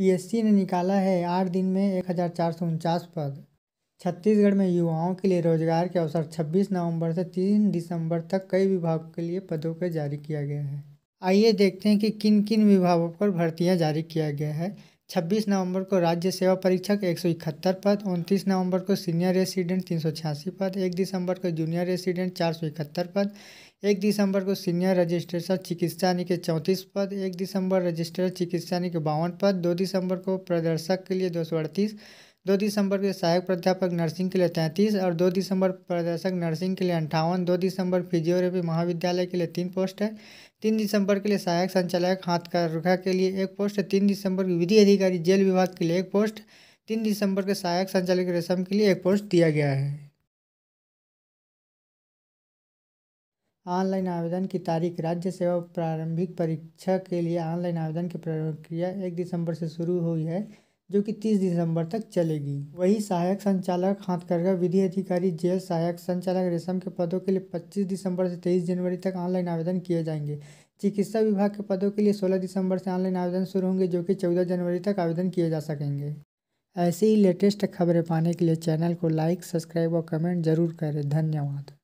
PSC ने निकाला है आठ दिन में एक हज़ार चार सौ उनचास पद छत्तीसगढ़ में युवाओं के लिए रोजगार के अवसर 26 नवंबर से 3 दिसंबर तक कई विभागों के लिए पदों पर जारी किया गया है आइए देखते हैं कि किन किन विभागों पर भर्तियां जारी किया गया है छब्बीस नवंबर को राज्य सेवा परीक्षा के एक सौ इकहत्तर पद उनतीस नवंबर को सीनियर रेसिडेंट तीन सौ छियासी पद एक दिसंबर को जूनियर रेसिडेंट चार सौ इकहत्तर पद एक दिसंबर को सीनियर रजिस्ट्रेशन चिकित्सा के चौंतीस पद एक दिसंबर रजिस्ट्रेशन चिकित्सा के बावन पद दो दिसंबर को प्रदर्शक के लिए दो सौ अड़तीस दो दिसंबर के सहायक प्राध्यापक नर्सिंग के लिए तैंतीस और दो दिसंबर प्रदर्शक नर्सिंग के लिए अंठावन दो दिसंबर फिजियोथेरेपी महाविद्यालय के लिए तीन पोस्ट है तीन दिसंबर के लिए सहायक संचालक हाथ का रुखा के लिए एक पोस्ट तीन दिसंबर के विधि अधिकारी जेल विभाग के लिए एक पोस्ट तीन दिसंबर के सहायक संचालक रेशम के लिए एक पोस्ट दिया गया है ऑनलाइन आवेदन की तारीख राज्य सेवा प्रारंभिक परीक्षा के लिए ऑनलाइन आवेदन की प्रक्रिया एक दिसंबर से शुरू हुई है जो कि 30 दिसंबर तक चलेगी वही सहायक संचालक हाथकरघा विधि अधिकारी जेल सहायक संचालक रेशम के पदों के लिए 25 दिसंबर से 23 जनवरी तक ऑनलाइन आवेदन किए जाएंगे चिकित्सा विभाग के पदों के लिए 16 दिसंबर से ऑनलाइन आवेदन शुरू होंगे जो कि 14 जनवरी तक आवेदन किए जा सकेंगे ऐसी ही लेटेस्ट खबरें पाने के लिए चैनल को लाइक सब्सक्राइब और कमेंट जरूर करें धन्यवाद